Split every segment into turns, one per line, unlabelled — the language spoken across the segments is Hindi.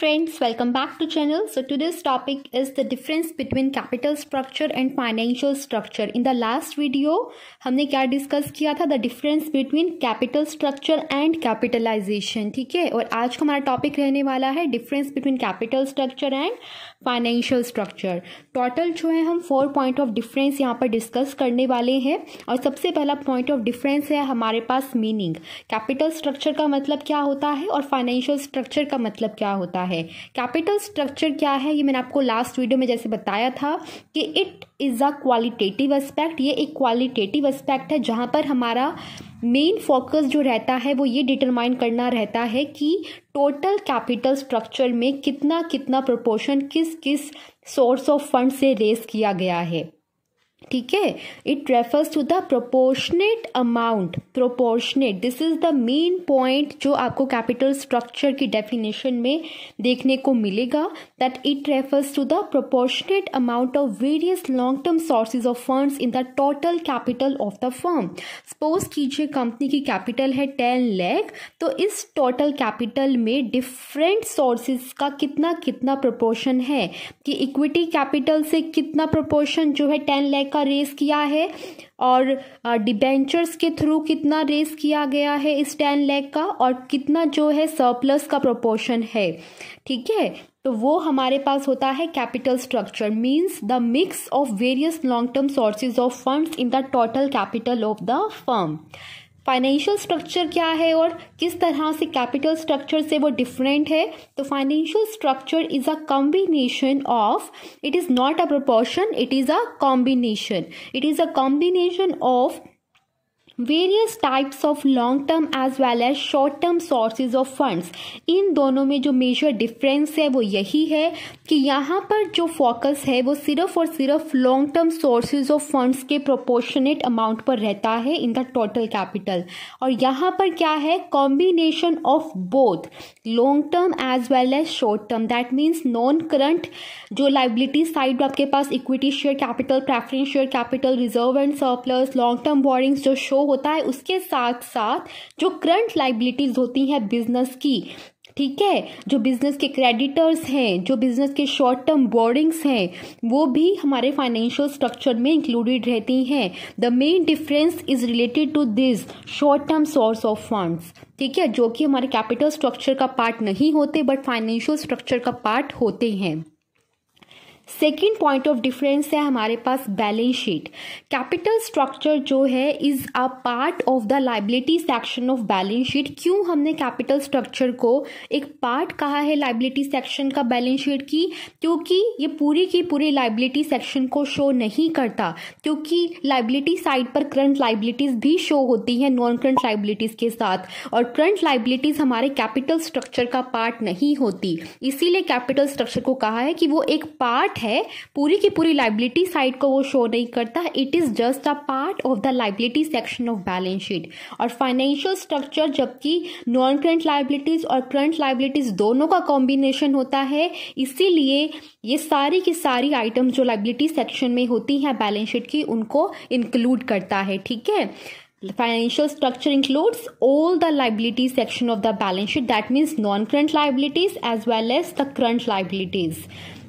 friends welcome back to channel so today's topic is the difference between capital structure and financial structure in the last video हमने क्या discuss किया था the difference between capital structure and capitalization ठीक है और आज का हमारा topic रहने वाला है difference between capital structure and financial structure total जो है हम four point of difference यहाँ पर discuss करने वाले हैं और सबसे पहला point of difference है हमारे पास meaning capital structure का मतलब क्या होता है और financial structure का मतलब क्या होता है है कैपिटल स्ट्रक्चर क्या है ये मैंने आपको लास्ट वीडियो में जैसे बताया था कि it is a qualitative aspect ये एक क्वालिटेटिव एस्पेक्ट है जहाँ पर हमारा मेन फोकस जो रहता है वो ये डिटरमाइन करना रहता है कि टोटल कैपिटल स्ट्रक्चर में कितना कितना प्रोपोर्शन किस किस सोर्स ऑफ फंड से रेस किया गया है ठीक है it refers to the proportionate amount proportionate this is the main point जो आपको कैपिटल स्ट्रक्चर की डेफिनेशन में देखने को मिलेगा that it refers to the proportionate amount of various long term sources of funds in the total capital of the firm suppose कीजिए कंपनी की कैपिटल है टेन लैख तो इस टोटल कैपिटल में डिफरेंट सोर्सेज का कितना कितना प्रपोर्शन है कि इक्विटी कैपिटल से कितना प्रपोर्शन जो है टेन लैख का रेस किया है और डिबेंचर्स के थ्रू कितना रेस किया गया है इस टेन लैख का और कितना जो है सरप्लस का प्रोपोर्शन है ठीक है तो वो हमारे पास होता है capital structure means the mix of various long term sources of funds in the total capital of the firm financial structure क्या है और किस तरह से कैपिटल स्ट्रक्चर से वो डिफरेंट है तो financial structure is a combination of it is not a proportion it is a combination it is a combination of various types of long term as well as short term sources of funds इन दोनों में जो मेजर डिफरेंस है वो यही है कि यहाँ पर जो फोकस है वो सिर्फ और सिर्फ long term sources of funds के प्रोपोर्शनेट अमाउंट पर रहता है इन द टोटल कैपिटल और यहाँ पर क्या है combination of both long term as well as short term that means non current जो लाइबिलिटी साइड आपके पास equity share capital preference share capital reserve and surplus long term borrowings जो शो होता है उसके साथ साथ जो करंट लाइबिलिटीज़ होती हैं बिजनेस की ठीक है जो बिजनेस के क्रेडिटर्स हैं जो बिजनेस के शॉर्ट टर्म बोर्डिंग्स हैं वो भी हमारे फाइनेंशियल स्ट्रक्चर में इंक्लूडेड रहती हैं the main difference is related to this short term source of funds ठीक है जो कि हमारे कैपिटल स्ट्रक्चर का पार्ट नहीं होते बट फाइनेंशियल स्ट्रक्चर का पार्ट होते हैं सेकेंड पॉइंट ऑफ डिफरेंस है हमारे पास बैलेंस शीट कैपिटल स्ट्रक्चर जो है is a part of the liability section of balance sheet क्यों हमने कैपिटल स्ट्रक्चर को एक पार्ट कहा है लाइबिलिटी सेक्शन का बैलेंस शीट की क्योंकि ये पूरी की पूरी लाइबिलिटी सेक्शन को शो नहीं करता क्योंकि लाइबिलिटी साइड पर करंट लाइबिलिटीज भी शो होती हैं नॉन करंट लाइबिलिटीज के साथ और करंट लाइबिलिटीज हमारे कैपिटल स्ट्रक्चर का पार्ट नहीं होती इसीलिए कैपिटल स्ट्रक्चर को कहा है कि वो एक पार्ट है पूरी की पूरी लाइबिलिटी साइड को वो शो नहीं करता it is just a part of the liability section of balance sheet और फाइनेंशियल स्ट्रक्चर जबकि नॉन करंट लाइबिलिटीज़ और करंट लाइबिलिटीज़ दोनों का कॉम्बिनेशन होता है इसीलिए ये सारी की सारी आइटम्स जो लाइबिलिटी सेक्शन में होती हैं बैलेंस शीट की उनको इंक्लूड करता है ठीक है financial structure includes all the liability section of the balance sheet that means non current liabilities as well as the current liabilities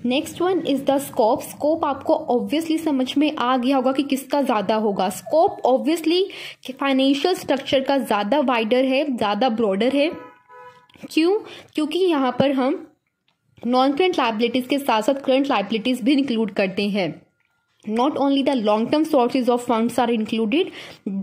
next one is the scope scope आपको ऑब्वियसली समझ में आ गया होगा कि किसका ज़्यादा होगा स्कोप ऑब्वियसली फाइनेंशियल स्ट्रक्चर का ज़्यादा वाइडर है ज़्यादा ब्रॉडर है क्यों क्योंकि यहाँ पर हम नॉन करंट लाइबिलिटीज़ के साथ साथ करंट लाइबिलिटीज़ भी इंक्लूड करते हैं not only the long term sources of funds are included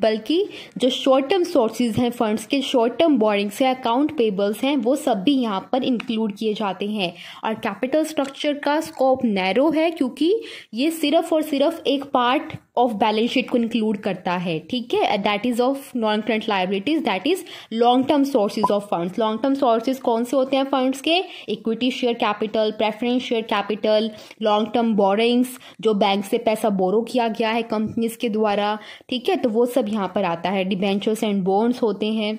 बल्कि जो शॉर्ट टर्म सोर्सेज हैं फंड्स के शॉर्ट टर्म बॉरिंग्स हैं अकाउंट पेबल्स हैं वो सब भी यहाँ पर इंक्लूड किए जाते हैं और कैपिटल स्ट्रक्चर का स्कोप नैरो है क्योंकि ये सिर्फ और सिर्फ एक पार्ट ऑफ बैलेंस शीट को इंक्लूड करता है ठीक है that is of non current liabilities that is long term sources of funds long term sources कौन से होते हैं फंड्स के equity share capital preference share capital long term borrowings जो बैंक से पैसा बोरो किया गया है कंपनीज के द्वारा ठीक है तो वो सब यहाँ पर आता है डिबेंचर्स एंड बोन्स होते हैं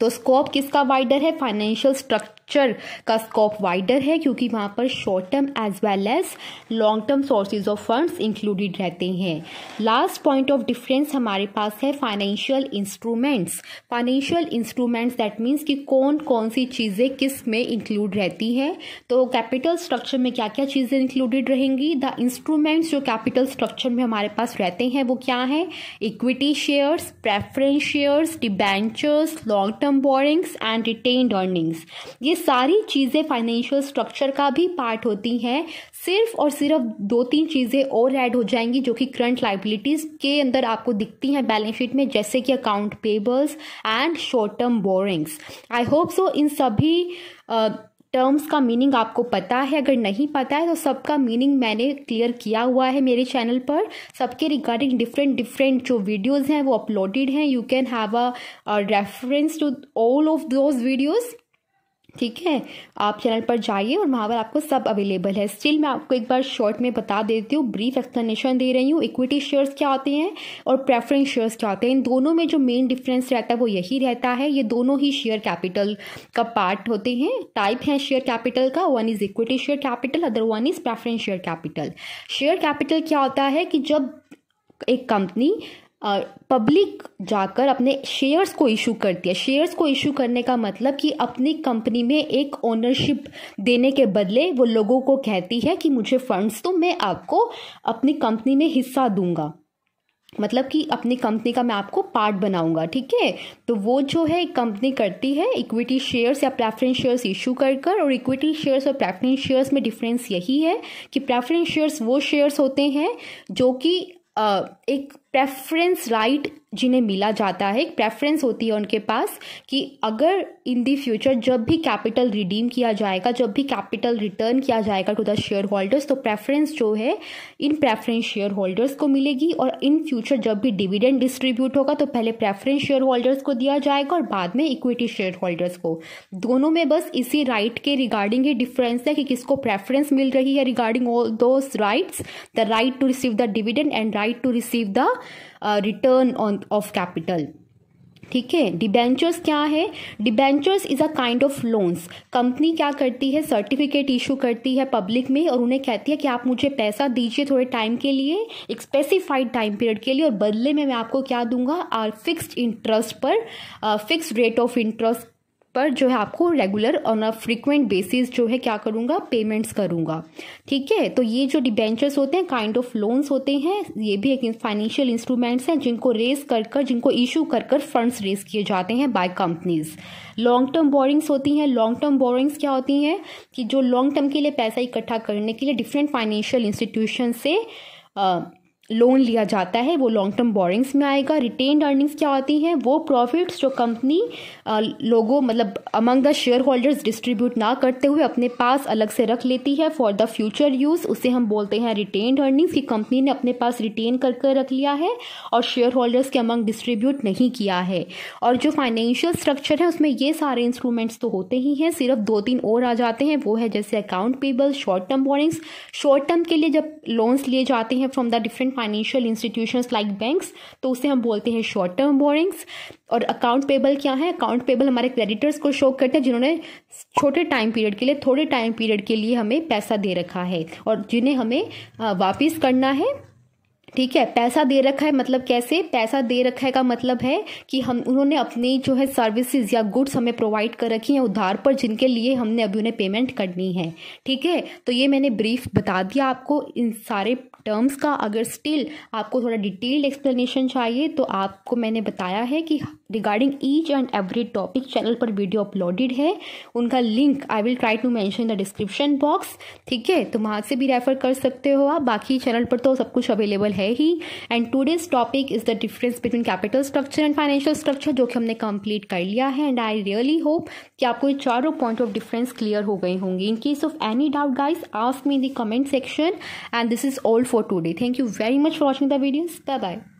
तो स्कोप किसका वाइडर है फाइनेंशियल स्ट्रक्चर स्ट्रक्चर का स्कोप वाइडर है क्योंकि वहाँ पर short term as well as long term sources of funds included रहते हैं लास्ट पॉइंट ऑफ डिफरेंस हमारे पास है financial instruments financial instruments that means कि कौन कौन सी चीज़ें किस में इंक्लूड रहती है तो कैपिटल स्ट्रक्चर में क्या क्या चीज़ें इंक्लूडेड रहेंगी द इंस्ट्रूमेंट्स जो कैपिटल स्ट्रक्चर में हमारे पास रहते हैं वो क्या है equity shares preference shares debentures long term borrowings and retained earnings ये सारी चीज़ें फाइनेंशियल स्ट्रक्चर का भी पार्ट होती हैं सिर्फ और सिर्फ दो तीन चीज़ें और ऐड हो जाएंगी जो कि करंट लाइबिलिटीज़ के अंदर आपको दिखती हैं बैलेंस शीट में जैसे कि account payables and short term borrowings I hope so इन सभी uh, टर्म्स का मीनिंग आपको पता है अगर नहीं पता है तो सबका मीनिंग मैंने क्लियर किया हुआ है मेरे चैनल पर सबके रिगार्डिंग डिफरेंट डिफरेंट जो वीडियोस हैं वो अपलोडेड हैं you can have a reference to all of those videos ठीक है आप चैनल पर जाइए और वहाँ पर आपको सब अवेलेबल है स्टिल मैं आपको एक बार शॉर्ट में बता देती हूँ ब्रीफ एक्सप्लेनेशन दे रही हूँ इक्विटी शेयर्स क्या होते हैं और प्रेफरेंस शेयर्स क्या होते हैं इन दोनों में जो मेन डिफरेंस रहता है वो यही रहता है ये दोनों ही शेयर कैपिटल का पार्ट होते हैं टाइप है शेयर कैपिटल का one is equity share capital other one is preference share capital share capital क्या होता है कि जब एक कंपनी पब्लिक जाकर अपने शेयर्स को इशू करती है शेयर्स को इशू करने का मतलब कि अपनी कंपनी में एक ओनरशिप देने के बदले वो लोगों को कहती है कि मुझे फंड्स तो मैं आपको अपनी कंपनी में हिस्सा दूंगा मतलब कि अपनी कंपनी का मैं आपको पार्ट बनाऊंगा ठीक है तो वो जो है एक कंपनी करती है इक्विटी शेयर्स या प्रेफरेंस शेयर्स इशू कर कर और इक्विटी शेयर्स और प्रेफरेंस शेयर्स में डिफरेंस यही है कि प्रेफरेंस शेयर्स वो शेयर्स होते हैं जो कि एक प्रेफरेंस राइट जिन्हें मिला जाता है एक प्रेफरेंस होती है उनके पास कि अगर इन दी फ्यूचर जब भी कैपिटल रिडीम किया जाएगा जब भी कैपिटल रिटर्न किया जाएगा टू द शेयर होल्डर्स तो प्रेफरेंस जो है इन प्रेफरेंस शेयर होल्डर्स को मिलेगी और इन फ्यूचर जब भी डिविडेंड डिस्ट्रीब्यूट होगा तो पहले प्रेफरेंस शेयर होल्डर्स को दिया जाएगा और बाद में इक्विटी शेयर होल्डर्स को दोनों में बस इसी राइट right के रिगार्डिंग ही डिफरेंस है कि किसको प्रेफरेंस मिल रही है regarding all those rights the right to receive the dividend and right to receive the return on of capital ठीक है डिबेंचर्स क्या है debentures is a kind of loans company क्या करती है सर्टिफिकेट इशू करती है पब्लिक में और उन्हें कहती है कि आप मुझे पैसा दीजिए थोड़े टाइम के लिए एक स्पेसिफाइड टाइम पीरियड के लिए और बदले में मैं आपको क्या दूंगा आर फिक्स्ड इंटरेस्ट पर फिक्स्ड रेट ऑफ इंटरेस्ट पर जो है आपको regular on a frequent basis जो है क्या करूँगा पेमेंट्स करूँगा ठीक है तो ये जो डिबेंचर्स होते हैं काइंड ऑफ लोन्स होते हैं ये भी एक फाइनेंशियल इंस्ट्रूमेंट्स हैं जिनको रेस कर कर जिनको इशू कर कर फंड्स रेस किए जाते हैं by companies long term borrowings होती हैं लॉन्ग टर्म बोरिंग्स क्या होती हैं कि जो लॉन्ग टर्म के लिए पैसा इकट्ठा करने के लिए डिफरेंट फाइनेंशियल इंस्टीट्यूशन से लोन लिया जाता है वो लॉन्ग टर्म बोरिंग्स में आएगा रिटेन्ड अर्निंग्स क्या होती हैं वो प्रॉफिट्स जो कंपनी लोगों मतलब among the shareholders distribute ना करते हुए अपने पास अलग से रख लेती है फॉर द फ्यूचर यूज़ उसे हम बोलते हैं रिटेन्ड अर्निंग्स कि कंपनी ने अपने पास रिटेन कर कर रख लिया है और शेयर होल्डर्स के अमंग डिस्ट्रीब्यूट नहीं किया है और जो फाइनेंशियल स्ट्रक्चर है उसमें ये सारे इंस्ट्रूमेंट्स तो होते ही हैं सिर्फ दो तीन और आ जाते हैं वो है जैसे account payable short term borrowings short term के लिए जब लोन्स लिए जाते हैं from the different financial institution like banks तो उसे हम बोलते हैं शॉर्ट टर्म बोरिंग्स और अकाउंट पेबल क्या है अकाउंट पेबल हमारे क्रेडिटर्स को शो करते हैं जिन्होंने छोटे टाइम पीरियड के लिए थोड़े टाइम पीरियड के लिए हमें पैसा दे रखा है और जिन्हें हमें वापिस करना है ठीक है पैसा दे रखा है मतलब कैसे पैसा दे रखा है का मतलब है कि हम उन्होंने अपनी जो है सर्विसेज या गुड्स हमें प्रोवाइड कर रखी हैं उधार पर जिनके लिए हमने अभी उन्हें पेमेंट करनी है ठीक है तो ये मैंने ब्रीफ बता दिया आपको इन सारे टर्म्स का अगर स्टिल आपको थोड़ा डिटेल्ड एक्सप्लेनेशन चाहिए तो आपको मैंने बताया है कि regarding each and every topic channel पर वीडियो अपलोडेड है उनका link I will try to mention the description box ठीक है तो वहाँ से भी रेफर कर सकते हो आप बाकी चैनल पर तो सब कुछ अवेलेबल है ही and today's topic is the difference between capital structure and financial structure जो कि हमने कंप्लीट कर लिया है एंड आई रियली होप कि आपको ये चारों पॉइंट ऑफ डिफरेंस क्लियर हो गए होंगे in case of any doubt guys ask me in the comment section and this is all for today. Thank you very much for watching the videos. Bye bye.